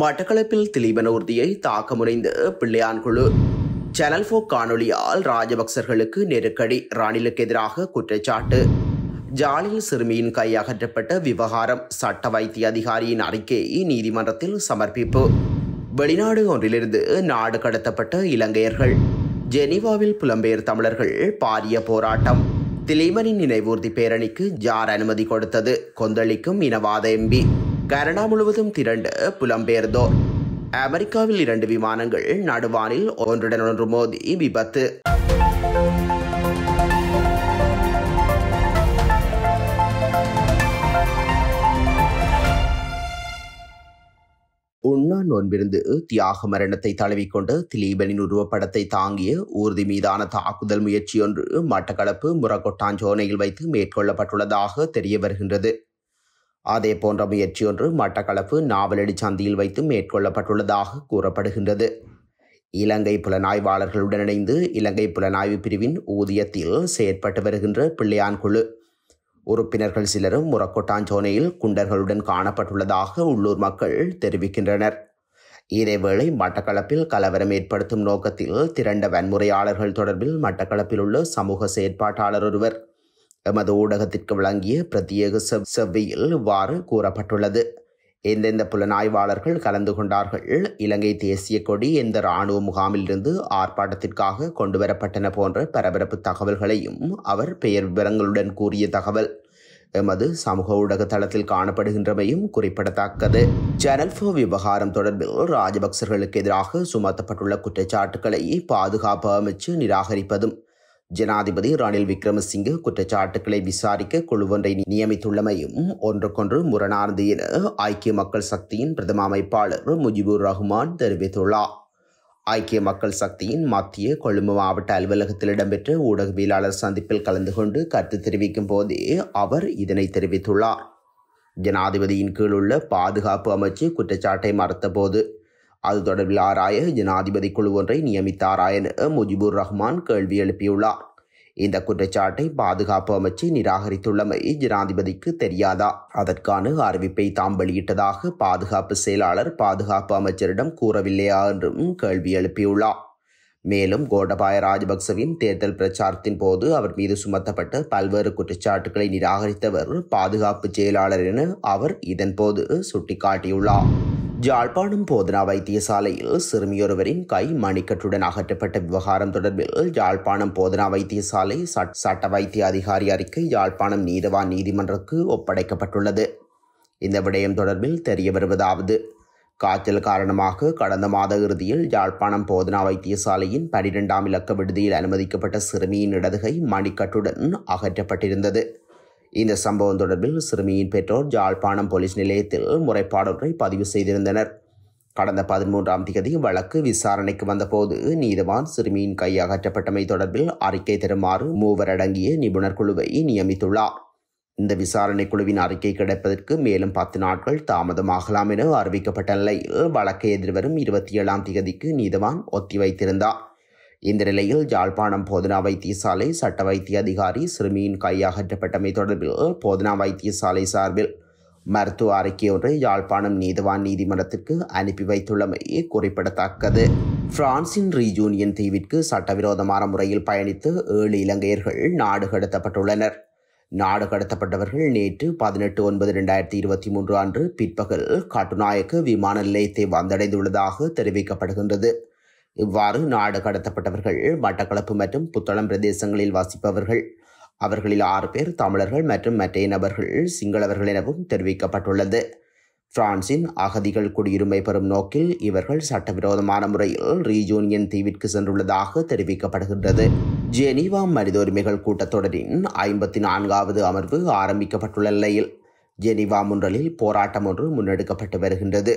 மட்டக்களப்பில் திலீபன தாக்க முனைந்த பிள்ளையான்குழு சேனல் ஃபோ காணொலியால் ராஜபக்சர்களுக்கு நெருக்கடி ராணிலுக்கு எதிராக குற்றச்சாட்டு ஜாலியில் சிறுமியின் கையகற்றப்பட்ட விவகாரம் சட்ட வைத்திய அதிகாரியின் அறிக்கையை நீதிமன்றத்தில் சமர்ப்பிப்பு வெளிநாடு ஒன்றிலிருந்து நாடு கடத்தப்பட்ட இலங்கையர்கள் ஜெனீவாவில் புலம்பெயர் தமிழர்கள் பாரிய போராட்டம் திலீமனின் நினைவூர்தி பேரணிக்கு ஜார் அனுமதி கொடுத்தது கொந்தளிக்கும் இனவாத எம்பி கனடா முழுவதும் திரண்டு புலம்பெயர்ந்தோர் அமெரிக்காவில் இரண்டு விமானங்கள் நடுவானில் ஒன்றுடன் ஒன்று மோதி விபத்து உண்ணா நோன்பிருந்து தியாக மரணத்தை தழுவிக்கொண்டு திலீபனின் உருவப்படத்தை தாங்கிய ஊர்தி மீதான தாக்குதல் முயற்சியொன்று மட்டக்களப்பு முரகொட்டாஞ்சோனையில் வைத்து மேற்கொள்ளப்பட்டுள்ளதாக தெரிய வருகின்றது அதே போன்ற முயற்சியொன்று மட்டக்களப்பு நாவலடி சந்தியில் வைத்து மேற்கொள்ளப்பட்டுள்ளதாக கூறப்படுகின்றது இலங்கை புலனாய்வாளர்களுடன் இணைந்து இலங்கை புலனாய்வு பிரிவின் ஊதியத்தில் செயற்பட்டு வருகின்ற பிள்ளையான் குழு உறுப்பினர்கள் சிலரும் முரக்கொட்டாஞ்சோனையில் குண்டர்களுடன் காணப்பட்டுள்ளதாக உள்ளூர் மக்கள் தெரிவிக்கின்றனர் இதேவேளை மட்டக்களப்பில் கலவரம் ஏற்படுத்தும் நோக்கத்தில் திரண்ட வன்முறையாளர்கள் தொடர்பில் மட்டக்களப்பில் உள்ள சமூக செயற்பாட்டாளர் ஒருவர் எமது ஊடகத்திற்கு வழங்கிய பிரத்யேக செவ்வியில் இவ்வாறு கூறப்பட்டுள்ளது எந்தெந்த புலனாய்வாளர்கள் கலந்து கொண்டார்கள் இலங்கை தேசிய கொடி எந்த இராணுவ முகாமிலிருந்து ஆர்ப்பாட்டத்திற்காக கொண்டுவரப்பட்டன போன்ற பரபரப்பு தகவல்களையும் அவர் பெயர் விவரங்களுடன் கூறிய தகவல் எமது சமூக ஊடக தளத்தில் காணப்படுகின்றமையும் குறிப்பிடத்தக்கது சேனல் விவகாரம் தொடர்பில் ராஜபக்சர்களுக்கு எதிராக சுமத்தப்பட்டுள்ள குற்றச்சாட்டுக்களை பாதுகாப்பு அமைச்சு நிராகரிப்பதும் ஜனாதிபதி ரணில் விக்ரமசிங்கே குற்றச்சாட்டுகளை விசாரிக்க குழுவொன்றை நியமித்துள்ளமையும் ஒன்றுக்கொன்று முரணானது என ஐக்கிய மக்கள் சக்தியின் பிரதம அமைப்பாளர் முஜிபுர் ரஹ்மான் தெரிவித்துள்ளார் ஐக்கிய மக்கள் சக்தியின் மத்திய கொழும்பு மாவட்ட அலுவலகத்தில் இடம்பெற்ற ஊடகவியலாளர் சந்திப்பில் கலந்து கொண்டு கருத்து தெரிவிக்கும் போதே அவர் இதனை தெரிவித்துள்ளார் ஜனாதிபதியின் கீழுள்ள பாதுகாப்பு அமைச்சு குற்றச்சாட்டை மறுத்தபோது அது தொடர்பில் ஆராய ஜனாதிபதி குழு ஒன்றை நியமித்தாரா என முஜிபுர் ரஹ்மான் கேள்வி எழுப்பியுள்ளார் இந்த குற்றச்சாட்டை பாதுகாப்பு அமைச்சு நிராகரித்துள்ளமை ஜனாதிபதிக்கு தெரியாதா அதற்கான அறிவிப்பை தாம் வெளியிட்டதாக பாதுகாப்பு செயலாளர் பாதுகாப்பு அமைச்சரிடம் கூறவில்லையா என்றும் கேள்வி எழுப்பியுள்ளார் மேலும் கோடபாய ராஜபக்சவின் தேர்தல் பிரச்சாரத்தின் போது அவர் மீது சுமத்தப்பட்ட பல்வேறு குற்றச்சாட்டுகளை நிராகரித்தவர் பாதுகாப்பு செயலாளர் என அவர் இதன்போது சுட்டிக்காட்டியுள்ளார் ஜாழ்ப்பாணம் போதனா வைத்தியசாலையில் சிறுமியொருவரின் கை மணிக்கட்டுடன் அகற்றப்பட்ட விவகாரம் தொடர்பில் யாழ்ப்பாணம் போதனா வைத்தியசாலை சட்ட வைத்திய அதிகாரி அறிக்கை யாழ்ப்பாணம் நீதவான் நீதிமன்றக்கு ஒப்படைக்கப்பட்டுள்ளது இந்த விடயம் தொடர்பில் தெரிய வருவதாவது காய்ச்சல் காரணமாக கடந்த மாத இறுதியில் யாழ்ப்பாணம் போதனா வைத்தியசாலையின் பனிரெண்டாம் இலக்க விடுதியில் அனுமதிக்கப்பட்ட சிறுமியின் இடதுகை மணிக்கட்டுடன் அகற்றப்பட்டிருந்தது இந்த சம்பவம் தொடர்பில் சிறுமியின் பெற்றோர் ஜாழ்ப்பாணம் போலீஸ் நிலையத்தில் முறைப்பாடொன்றை பதிவு செய்திருந்தனர் கடந்த பதிமூன்றாம் தேதி வழக்கு விசாரணைக்கு வந்தபோது நீதவான் சிறுமியின் கை அகற்றப்பட்டமை தொடர்பில் அறிக்கை தருமாறு மூவரடங்கிய நிபுணர் குழுவை நியமித்துள்ளார் இந்த விசாரணை குழுவின் அறிக்கை கிடைப்பதற்கு மேலும் பத்து நாட்கள் தாமதமாகலாம் என அறிவிக்கப்பட்ட நிலையில் வழக்கை எதிர்வரும் இருபத்தி ஏழாம் தேதிக்கு நீதவான் ஒத்திவைத்திருந்தார் இந்த நிலையில் யாழ்ப்பாணம் போதனா வைத்தியசாலை சட்ட வைத்திய அதிகாரி சிறுமியின் கையகற்றப்பட்டமை தொடர்பில் போதனா வைத்தியசாலை சார்பில் மருத்துவ அறிக்கை ஒன்றை யாழ்ப்பாணம் நீதவான் நீதிமன்றத்திற்கு அனுப்பி வைத்துள்ளமை குறிப்பிடத்தக்கது பிரான்சின் ரீஜூனியன் தீவிற்கு சட்டவிரோதமான முறையில் பயணித்து ஏழு இலங்கையர்கள் நாடு கடத்தப்பட்டுள்ளனர் நாடு கடத்தப்பட்டவர்கள் நேற்று பதினெட்டு ஒன்பது ரெண்டாயிரத்தி இருபத்தி மூன்று அன்று பிற்பகல் கட்டுநாயக்க விமான நிலையத்தை வந்தடைந்துள்ளதாக தெரிவிக்கப்படுகின்றது இவ்வாறு நாடு கடத்தப்பட்டவர்கள் மட்டக்களப்பு மற்றும் புத்தளம் பிரதேசங்களில் வாசிப்பவர்கள் அவர்களில் ஆறு பேர் தமிழர்கள் மற்றும் மற்ற நபர்கள் சிங்களவர்கள் எனவும் தெரிவிக்கப்பட்டுள்ளது பிரான்சின் அகதிகள் குடியுரிமை பெறும் நோக்கில் இவர்கள் சட்டவிரோதமான முறையில் ரீஜூனியன் தீவிற்கு சென்றுள்ளதாக தெரிவிக்கப்படுகின்றது ஜெனீவா மனித உரிமைகள் கூட்டத்தொடரின் ஐம்பத்தி நான்காவது அமர்வு ஆரம்பிக்கப்பட்டுள்ள நிலையில் ஜெனீவா முன்றலில் போராட்டம் ஒன்று முன்னெடுக்கப்பட்டு வருகின்றது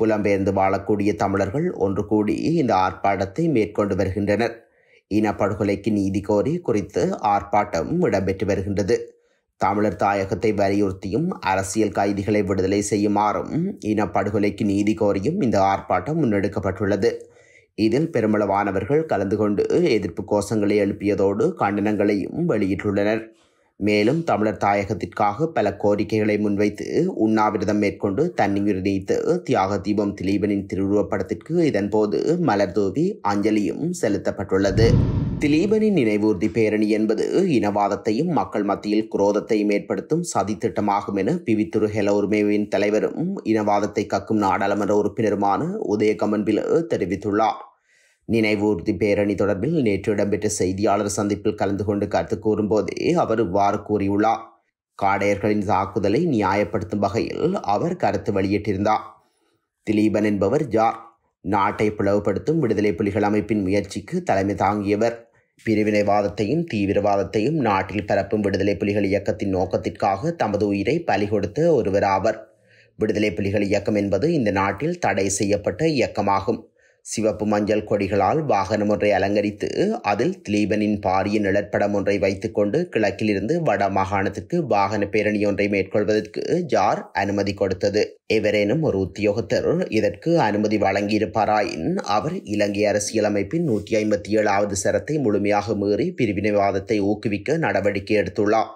புலம்பெயர்ந்து வாழக்கூடிய தமிழர்கள் ஒன்று கூடி இந்த ஆர்ப்பாட்டத்தை மேற்கொண்டு வருகின்றனர் இனப்படுகொலைக்கு நீதி கோரி குறித்து ஆர்ப்பாட்டம் இடம்பெற்று வருகின்றது தமிழர் தாயகத்தை வலியுறுத்தியும் அரசியல் கைதிகளை விடுதலை செய்யுமாறும் இனப்படுகொலைக்கு நீதி கோரியும் இந்த ஆர்ப்பாட்டம் முன்னெடுக்கப்பட்டுள்ளது இதில் பெருமளவானவர்கள் கலந்து கொண்டு எதிர்ப்பு கோஷங்களை எழுப்பியதோடு கண்டனங்களையும் வெளியிட்டுள்ளனர் மேலும் தமிழர் தாயகத்திற்காக பல கோரிக்கைகளை முன்வைத்து உண்ணாவிரதம் மேற்கொண்டு தண்ணீர் நீத்து தியாக தீபம் திலீபனின் திருவுருவப்படத்திற்கு இதன்போது மலர்தூவி அஞ்சலியும் செலுத்தப்பட்டுள்ளது திலீபனின் நினைவூர்தி பேரணி என்பது இனவாதத்தையும் மக்கள் மத்தியில் குரோதத்தையும் ஏற்படுத்தும் சதித்திட்டமாகும் என பிவித்துரு ஹெலோர்மேவின் தலைவரும் இனவாதத்தை கக்கும் நாடாளுமன்ற உறுப்பினருமான உதயகமன் தெரிவித்துள்ளார் நினைவூர்தி பேரணி தொடர்பில் நேற்று இடம்பெற்ற செய்தியாளர் சந்திப்பில் கலந்து கொண்டு கருத்து கூறும்போதே அவர் இவ்வாறு கூறியுள்ளார் காடையர்களின் தாக்குதலை நியாயப்படுத்தும் வகையில் அவர் கருத்து வெளியிட்டிருந்தார் திலீபன் என்பவர் ஜார் நாட்டை பிளவுபடுத்தும் விடுதலை புலிகள் அமைப்பின் முயற்சிக்கு தலைமை தாங்கியவர் பிரிவினைவாதத்தையும் தீவிரவாதத்தையும் நாட்டில் பரப்பும் விடுதலை புலிகள் இயக்கத்தின் நோக்கத்திற்காக தமது உயிரை பலி கொடுத்த ஒருவர் ஆவர் விடுதலை புலிகள் இயக்கம் என்பது இந்த நாட்டில் தடை செய்யப்பட்ட இயக்கமாகும் சிவப்பு மஞ்சள் கொடிகளால் வாகனம் ஒன்றை அலங்கரித்து அதில் திலீபனின் பாரிய நிழற்படம் ஒன்றை வைத்துக்கொண்டு கிழக்கிலிருந்து வட மாகாணத்திற்கு வாகன பேரணி ஒன்றை மேற்கொள்வதற்கு ஜார் அனுமதி கொடுத்தது எவரேனும் ஒரு உத்தியோகத்தர் இதற்கு அனுமதி வழங்கியிருப்பாராயின் அவர் இலங்கை அரசியலமைப்பின் நூற்றி ஐம்பத்தி ஏழாவது சரத்தை முழுமையாக மீறி பிரிவினைவாதத்தை ஊக்குவிக்க நடவடிக்கை எடுத்துள்ளார்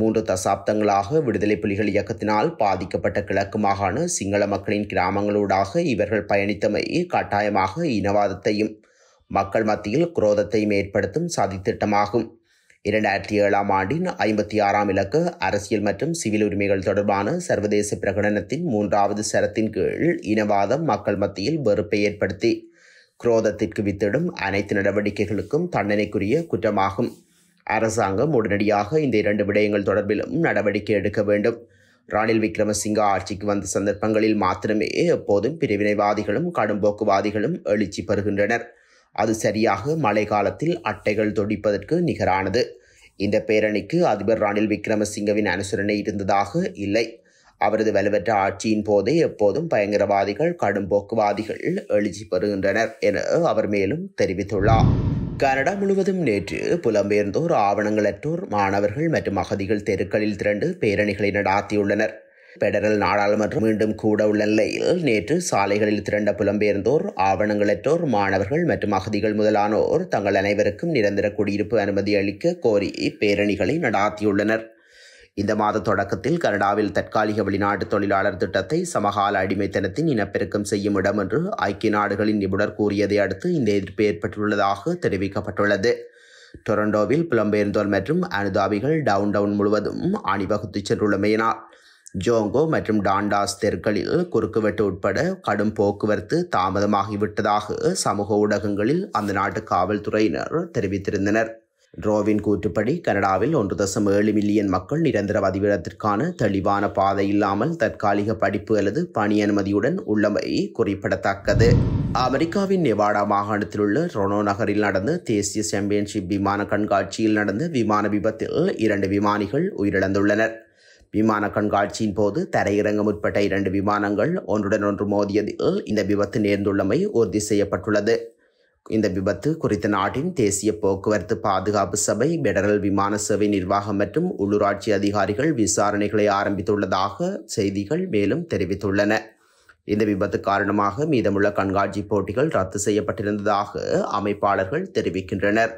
மூன்று தசாப்தங்களாக விடுதலை புலிகள் இயக்கத்தினால் பாதிக்கப்பட்ட கிழக்கு மாகாண சிங்கள மக்களின் கிராமங்களூடாக இவர்கள் பயணித்தமை கட்டாயமாக இனவாதத்தையும் மக்கள் மத்தியில் குரோதத்தையும் ஏற்படுத்தும் சதித்திட்டமாகும் இரண்டாயிரத்தி ஏழாம் ஆண்டின் ஐம்பத்தி ஆறாம் இலக்கு அரசியல் மற்றும் சிவில் உரிமைகள் தொடர்பான சர்வதேச பிரகடனத்தின் மூன்றாவது சரத்தின் கீழ் இனவாதம் மக்கள் மத்தியில் வெறுப்பை ஏற்படுத்தி குரோதத்திற்கு வித்திடும் அனைத்து நடவடிக்கைகளுக்கும் தண்டனைக்குரிய குற்றமாகும் அரசாங்கம் உடனடியாக இந்த இரண்டு விடயங்கள் தொடர்பிலும் நடவடிக்கை எடுக்க வேண்டும் ரணில் விக்ரமசிங்க ஆட்சிக்கு வந்த சந்தர்ப்பங்களில் மாத்திரமே எப்போதும் பிரிவினைவாதிகளும் கடும்போக்குவாதிகளும் எழுச்சி பெறுகின்றனர் அது சரியாக மழை காலத்தில் அட்டைகள் தொடிப்பதற்கு நிகரானது இந்த பேரணிக்கு அதிபர் ரணில் விக்ரமசிங்கவின் அனுசரணை இருந்ததாக இல்லை அவரது வலுவற்ற ஆட்சியின் போதே எப்போதும் பயங்கரவாதிகள் கடும் போக்குவாதிகள் எழுச்சி பெறுகின்றனர் என அவர் மேலும் தெரிவித்துள்ளார் கனடா முழுவதும் நேற்று புலம்பெயர்ந்தோர் ஆவணங்களற்றோர் மாணவர்கள் மற்றும் அகதிகள் தெருக்களில் திரண்டு பேரணிகளை நடாத்தியுள்ளனர் பெடரல் நாடாளுமன்றம் மீண்டும் கூட உள்ள நிலையில் நேற்று சாலைகளில் திரண்ட புலம்பெயர்ந்தோர் ஆவணங்களற்றோர் மாணவர்கள் மற்றும் அகதிகள் முதலானோர் தங்கள் அனைவருக்கும் நிரந்தர குடியிருப்பு அனுமதி அளிக்க கோரி பேரணிகளை நடாத்தியுள்ளனர் இந்த மாத தொடக்கத்தில் கனடாவில் தற்காலிக வெளிநாட்டு தொழிலாளர் திட்டத்தை சமகால அடிமைத்தனத்தின் இனப்பெருக்கம் செய்யும் இடம் என்று ஐக்கிய நாடுகளின் நிபுணர் கூறியதை அடுத்து இந்த எதிர்ப்பு ஏற்பட்டுள்ளதாக தெரிவிக்கப்பட்டுள்ளது டொரண்டோவில் புலம்பெயர்ந்தோர் மற்றும் அனுதாபிகள் டவுன் டவுன் முழுவதும் அணிவகுத்து சென்றுள்ளமையினால் ஜோங்கோ மற்றும் டாண்டாஸ் தெருக்களில் குறுக்குவெட்டு உட்பட கடும் போக்குவரத்து தாமதமாகிவிட்டதாக சமூக ஊடகங்களில் அந்த நாட்டு காவல்துறையினர் தெரிவித்திருந்தனர் ட்ரோவின் கூற்றுப்படி கனடாவில் ஒன்று தசம் ஏழு மில்லியன் மக்கள் நிரந்தர பதிவிடத்திற்கான தெளிவான பாதை இல்லாமல் தற்காலிக படிப்பு அல்லது பணி அனுமதியுடன் உள்ளமை குறிப்பிடத்தக்கது அமெரிக்காவின் நெவாடா மாகாணத்தில் உள்ள ரொனோ நகரில் நடந்த தேசிய சாம்பியன்ஷிப் விமான கண்காட்சியில் நடந்த விமான விபத்தில் இரண்டு விமானிகள் உயிரிழந்துள்ளனர் விமான கண்காட்சியின் போது தரையிறங்க முற்பட்ட இரண்டு விமானங்கள் ஒன்றுடன் ஒன்று மோதியதில் இந்த விபத்து நேர்ந்துள்ளமை உறுதி செய்யப்பட்டுள்ளது இந்த விபத்து குறித்த நாட்டின் தேசிய போக்குவரத்து பாதுகாப்பு சபை பெடரல் விமான சேவை நிர்வாகம் மற்றும் உள்ளூராட்சி அதிகாரிகள் விசாரணைகளை ஆரம்பித்துள்ளதாக செய்திகள் மேலும் தெரிவித்துள்ளன இந்த விபத்து காரணமாக மீதமுள்ள கண்காட்சி போட்டிகள் ரத்து செய்யப்பட்டிருந்ததாக அமைப்பாளர்கள் தெரிவிக்கின்றனர்